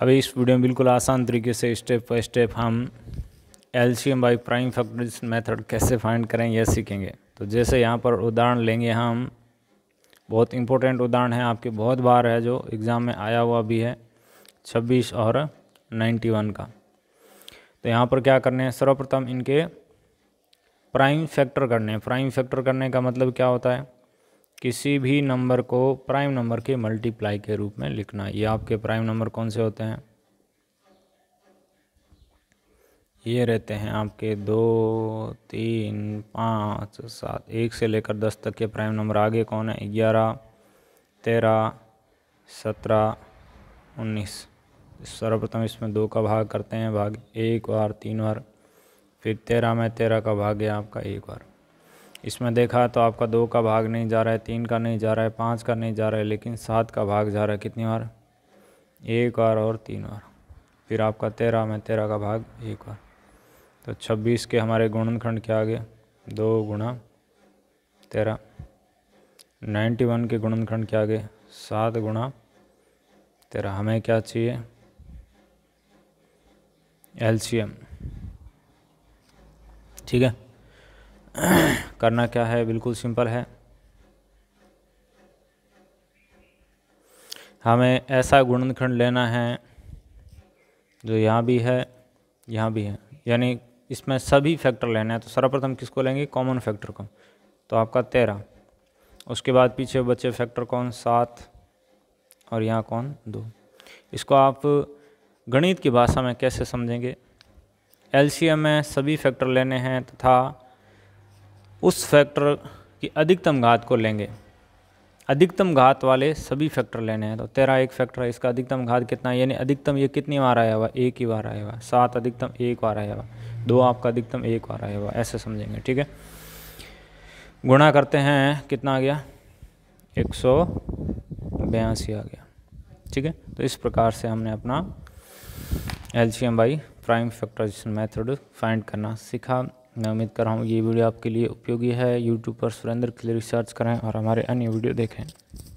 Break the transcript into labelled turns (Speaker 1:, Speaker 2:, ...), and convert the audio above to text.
Speaker 1: अभी इस वीडियो में बिल्कुल आसान तरीके से स्टेप बाई स्टेप हम L C M by prime factors method कैसे फाइंड करें यह सीखेंगे तो जैसे यहाँ पर उदाहरण लेंगे हम बहुत इंपॉर्टेंट उदाहरण है आपके बहुत बार है जो एग्ज़ाम में आया हुआ भी है छब्बीस और नाइन्टी वन का तो यहाँ पर क्या करने हैं सर्वप्रथम इनके प्राइम फैक्टर करने हैं प्राइम फैक्टर करने का मतलब क्या होता है किसी भी नंबर को प्राइम नंबर के मल्टीप्लाई के रूप में लिखना ये आपके प्राइम नंबर कौन से होते हैं ये रहते हैं आपके दो तीन पाँच सात एक से लेकर दस तक के प्राइम नंबर आगे कौन है ग्यारह तेरह सत्रह उन्नीस सर्वप्रथम इसमें दो का भाग करते हैं भाग एक बार तीन बार फिर तेरह में तेरह का भाग है आपका एक बार इसमें देखा तो आपका दो का भाग नहीं जा रहा है तीन का नहीं जा रहा है पाँच का नहीं जा रहा है लेकिन सात का भाग जा रहा है कितनी बार एक बार और तीन बार फिर आपका तेरह में तेरह का भाग एक बार तो छब्बीस के हमारे गुणनखंड क्या आ गए दो गुणा तेरह नाइन्टी वन के गुणनखंड क्या आ गए सात गुणा तेरह हमें क्या चाहिए एम ठीक है करना क्या है बिल्कुल सिंपल है हमें ऐसा गुणनखंड लेना है जो यहाँ भी है यहाँ भी है यानी इसमें सभी फैक्टर लेने हैं तो सर्वप्रथम किसको लेंगे कॉमन फैक्टर को तो आपका तेरह उसके बाद पीछे बचे फैक्टर कौन सात और यहाँ कौन दो इसको आप गणित की भाषा में कैसे समझेंगे एलसीएम में सभी फैक्टर लेने हैं तथा तो उस फैक्टर की अधिकतम घात को लेंगे अधिकतम घात वाले सभी फैक्टर लेने हैं तो तेरह एक फैक्टर है इसका अधिकतम घात कितना है यानी अधिकतम ये कितनी बार आया हुआ एक ही बार आया हुआ सात अधिकतम एक बार आया हुआ दो आपका अधिकतम एक बार आया हुआ ऐसे समझेंगे ठीक है गुणा करते हैं कितना आ गया एक सौ बयासी आ गया ठीक है तो इस प्रकार से हमने अपना L C M by prime factorization method find करना सीखा मैं उम्मीद कर रहा हूँ ये वीडियो आपके लिए उपयोगी है यूट्यूब पर सुरेंद्र क्लियर रिसर्च करें और हमारे अन्य वीडियो देखें